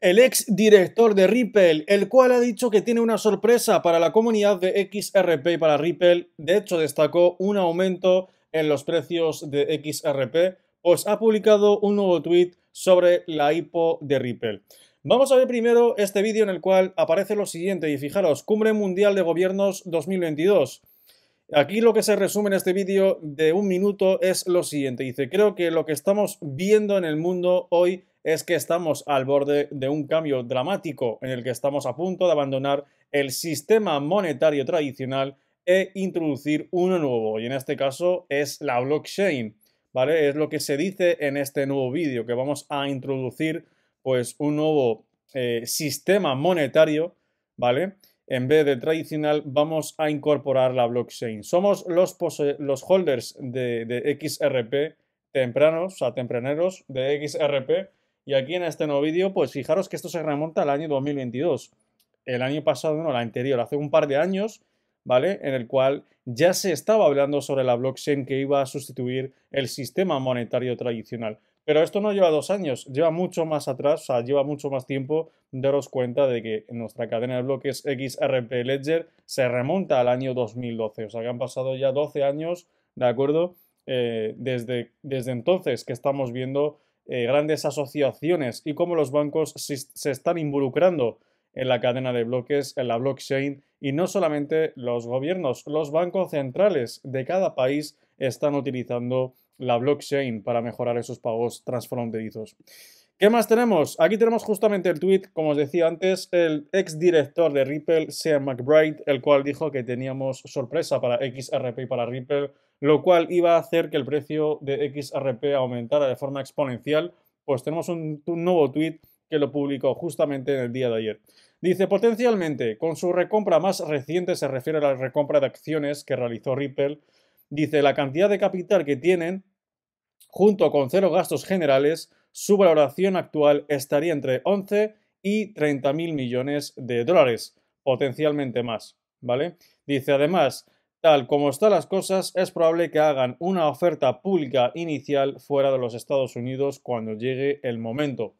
el ex director de Ripple, el cual ha dicho que tiene una sorpresa para la comunidad de XRP y para Ripple. De hecho, destacó un aumento en los precios de XRP, pues ha publicado un nuevo tweet sobre la IPO de Ripple. Vamos a ver primero este vídeo en el cual aparece lo siguiente y fijaros, Cumbre Mundial de Gobiernos 2022. Aquí lo que se resume en este vídeo de un minuto es lo siguiente. Dice, creo que lo que estamos viendo en el mundo hoy es que estamos al borde de un cambio dramático en el que estamos a punto de abandonar el sistema monetario tradicional e introducir uno nuevo. Y en este caso es la blockchain. ¿Vale? Es lo que se dice en este nuevo vídeo, que vamos a introducir pues un nuevo eh, sistema monetario, ¿vale? en vez de tradicional, vamos a incorporar la blockchain. Somos los, los holders de, de, XRP tempranos, o sea, tempraneros de XRP. Y aquí en este nuevo vídeo, pues fijaros que esto se remonta al año 2022. El año pasado, no, la anterior, hace un par de años, ¿vale? En el cual ya se estaba hablando sobre la blockchain que iba a sustituir el sistema monetario tradicional. Pero esto no lleva dos años, lleva mucho más atrás, o sea, lleva mucho más tiempo daros cuenta de que nuestra cadena de bloques XRP Ledger se remonta al año 2012, o sea que han pasado ya 12 años, ¿de acuerdo? Eh, desde, desde entonces que estamos viendo eh, grandes asociaciones y cómo los bancos se, están involucrando en la cadena de bloques, en la blockchain, y no solamente los gobiernos, los bancos centrales de cada país están utilizando la blockchain para mejorar esos pagos transfronterizos. ¿Qué más tenemos? Aquí tenemos justamente el tweet, como os decía antes, el exdirector de Ripple, Sean McBride, el cual dijo que teníamos sorpresa para XRP y para Ripple, lo cual iba a hacer que el precio de XRP aumentara de forma exponencial. Pues tenemos un, un nuevo tweet que lo publicó justamente en el día de ayer. Dice, potencialmente, con su recompra más reciente se refiere a la recompra de acciones que realizó Ripple, dice la cantidad de capital que tienen, junto con cero gastos generales, su valoración actual estaría entre 11 y 30 mil millones de dólares, potencialmente más, ¿vale? Dice además, tal como están las cosas, es probable que hagan una oferta pública inicial fuera de los Estados Unidos cuando llegue el momento.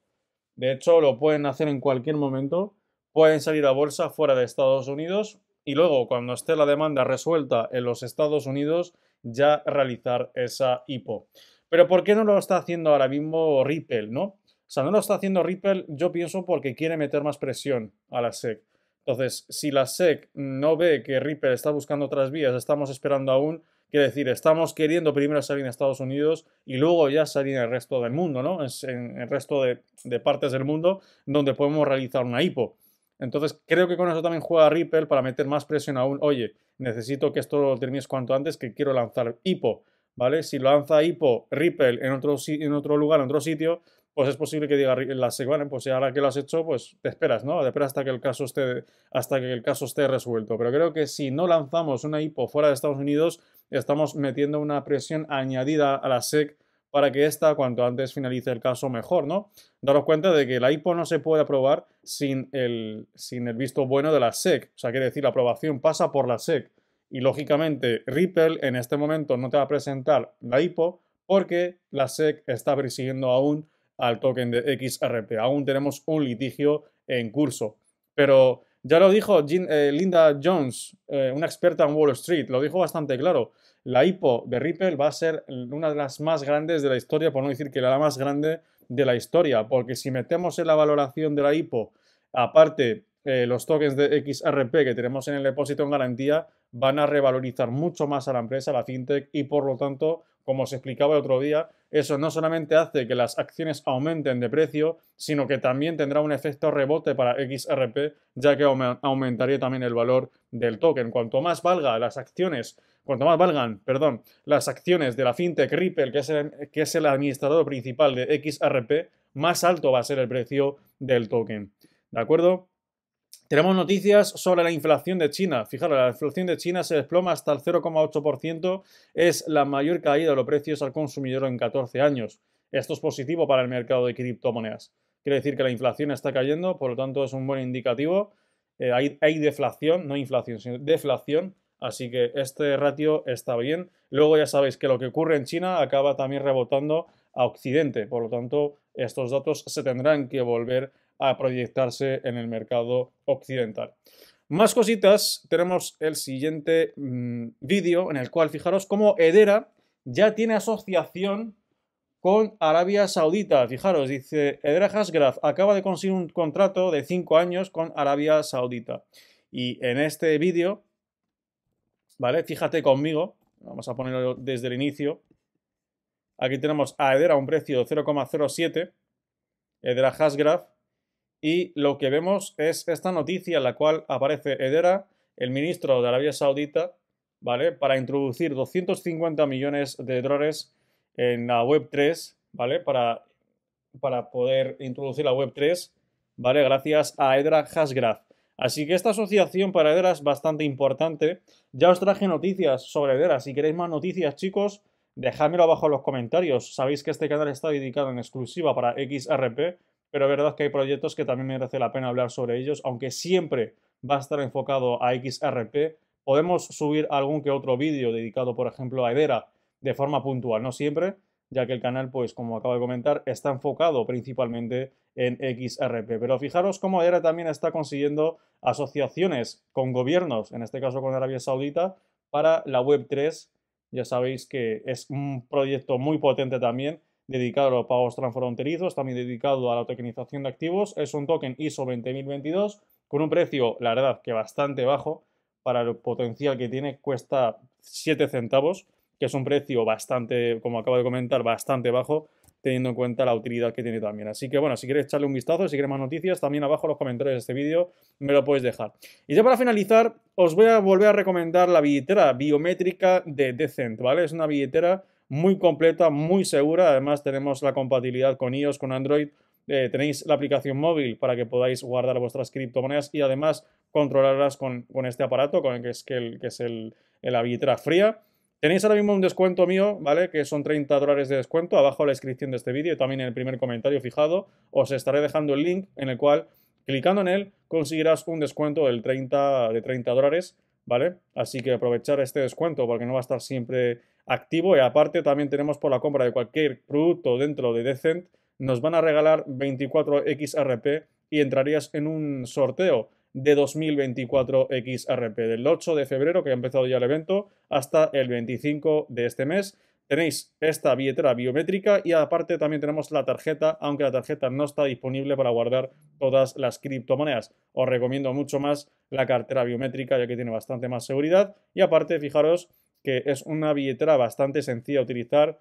De hecho, lo pueden hacer en cualquier momento, pueden salir a bolsa fuera de Estados Unidos y luego cuando esté la demanda resuelta en los Estados Unidos ya realizar esa IPO. Pero ¿por qué no lo está haciendo ahora mismo Ripple, no? O sea, no lo está haciendo Ripple, yo pienso porque quiere meter más presión a la SEC. Entonces, si la SEC no ve que Ripple está buscando otras vías, estamos esperando aún, quiere decir, estamos queriendo primero salir en Estados Unidos y luego ya salir en el resto del mundo, ¿no? En, el resto de, de partes del mundo donde podemos realizar una IPO. Entonces, creo que con eso también juega Ripple para meter más presión aún. Oye, necesito que esto lo termines cuanto antes, que quiero lanzar IPO, ¿vale? Si lanza IPO, Ripple en otro, en otro lugar, en otro sitio, pues es posible que diga la SEC, bueno, pues ahora que lo has hecho, pues te esperas, ¿no? Te esperas hasta que el caso esté, hasta que el caso esté resuelto. Pero creo que si no lanzamos una IPO fuera de Estados Unidos, estamos metiendo una presión añadida a la SEC para que esta cuanto antes finalice el caso mejor, ¿no? Daros cuenta de que la IPO no se puede aprobar sin el, sin el visto bueno de la SEC, o sea, quiere decir, la aprobación pasa por la SEC y lógicamente Ripple en este momento no te va a presentar la IPO porque la SEC está persiguiendo aún al token de XRP, aún tenemos un litigio en curso, pero ya lo dijo eh, Linda Jones, eh, una experta en Wall Street, lo dijo bastante claro. La IPO de Ripple va a ser una de las más grandes de la historia, por no decir que la más grande de la historia, porque si metemos en la valoración de la IPO, aparte eh, los tokens de XRP que tenemos en el depósito en garantía, van a revalorizar mucho más a la empresa, a la fintech, y por lo tanto como os explicaba el otro día, eso no solamente hace que las acciones aumenten de precio, sino que también tendrá un efecto rebote para XRP, ya que aumentaría también el valor del token. Cuanto más valga las acciones, cuanto más valgan, perdón, las acciones de la fintech Ripple, que es que es el administrador principal de XRP, más alto va a ser el precio del token. ¿De acuerdo? Tenemos noticias sobre la inflación de China. Fijaros, la inflación de China se desploma hasta el 0,8%. Es la mayor caída de los precios al consumidor en 14 años. Esto es positivo para el mercado de criptomonedas. Quiere decir que la inflación está cayendo, por lo tanto es un buen indicativo. Eh, hay, deflación, no inflación, sino deflación. Así que este ratio está bien. Luego ya sabéis que lo que ocurre en China acaba también rebotando a Occidente. Por lo tanto, estos datos se tendrán que volver a a proyectarse en el mercado occidental. Más cositas, tenemos el siguiente mm, vídeo en el cual fijaros cómo Edera ya tiene asociación con Arabia Saudita. Fijaros, dice Edera Hasgraf acaba de conseguir un contrato de 5 años con Arabia Saudita. Y en este vídeo, ¿vale? Fíjate conmigo, vamos a ponerlo desde el inicio. Aquí tenemos a Edera a un precio de 0,07. Edera Hasgraf y lo que vemos es esta noticia en la cual aparece Edera, el ministro de Arabia Saudita, ¿vale? Para introducir 250 millones de dólares en la Web3, ¿vale? Para, para poder introducir la Web3, ¿vale? Gracias a Hedera Hashgraph. Así que esta asociación para Edera es bastante importante. Ya os traje noticias sobre Edera. Si queréis más noticias, chicos, dejadmelo abajo en los comentarios. Sabéis que este canal está dedicado en exclusiva para XRP pero verdad es verdad que hay proyectos que también merece la pena hablar sobre ellos, aunque siempre va a estar enfocado a XRP. Podemos subir algún que otro vídeo dedicado, por ejemplo, a Edera de forma puntual, no siempre, ya que el canal, pues como acabo de comentar, está enfocado principalmente en XRP. Pero fijaros cómo Edera también está consiguiendo asociaciones con gobiernos, en este caso con Arabia Saudita, para la Web3. Ya sabéis que es un proyecto muy potente también dedicado a los pagos transfronterizos, también dedicado a la tokenización de activos. Es un token ISO 20022 con un precio, la verdad, que bastante bajo para el potencial que tiene, cuesta 7 centavos, que es un precio bastante, como acabo de comentar, bastante bajo teniendo en cuenta la utilidad que tiene también. Así que bueno, si quieres echarle un vistazo, si quieres más noticias, también abajo en los comentarios de este vídeo me lo podéis dejar. Y ya para finalizar, os voy a volver a recomendar la billetera biométrica de Decent, ¿vale? Es una billetera muy completa, muy segura. Además, tenemos la compatibilidad con iOS, con Android. Eh, tenéis la aplicación móvil para que podáis guardar vuestras criptomonedas y además controlarlas con, este aparato, con el que es, que, el, que es el, fría. Tenéis ahora mismo un descuento mío, ¿vale? Que son 30 dólares de descuento. Abajo la descripción de este vídeo y también en el primer comentario fijado os estaré dejando el link en el cual, clicando en él, conseguirás un descuento del de 30 dólares, ¿vale? Así que aprovechar este descuento porque no va a estar siempre activo y aparte también tenemos por la compra de cualquier producto dentro de Decent, nos van a regalar 24 XRP y entrarías en un sorteo de 2024 XRP del 8 de febrero que ha empezado ya el evento hasta el 25 de este mes. Tenéis esta billetera biométrica y aparte también tenemos la tarjeta, aunque la tarjeta no está disponible para guardar todas las criptomonedas. Os recomiendo mucho más la cartera biométrica ya que tiene bastante más seguridad y aparte fijaros que es una billetera bastante sencilla de utilizar.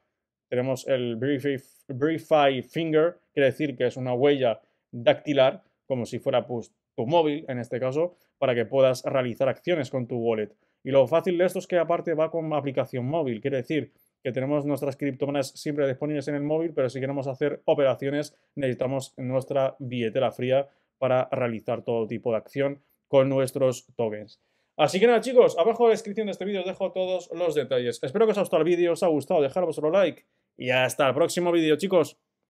Tenemos el briefy Finger, quiere decir que es una huella dactilar, como si fuera pues, tu móvil en este caso, para que puedas realizar acciones con tu wallet. Y lo fácil de esto es que aparte va con aplicación móvil, quiere decir que tenemos nuestras criptomonedas siempre disponibles en el móvil, pero si queremos hacer operaciones necesitamos nuestra billetera fría para realizar todo tipo de acción con nuestros tokens. Así que nada, chicos, abajo en la descripción de este vídeo os dejo todos los detalles. Espero que os haya gustado el vídeo, os ha gustado, dejar vuestro like y hasta el próximo vídeo, chicos.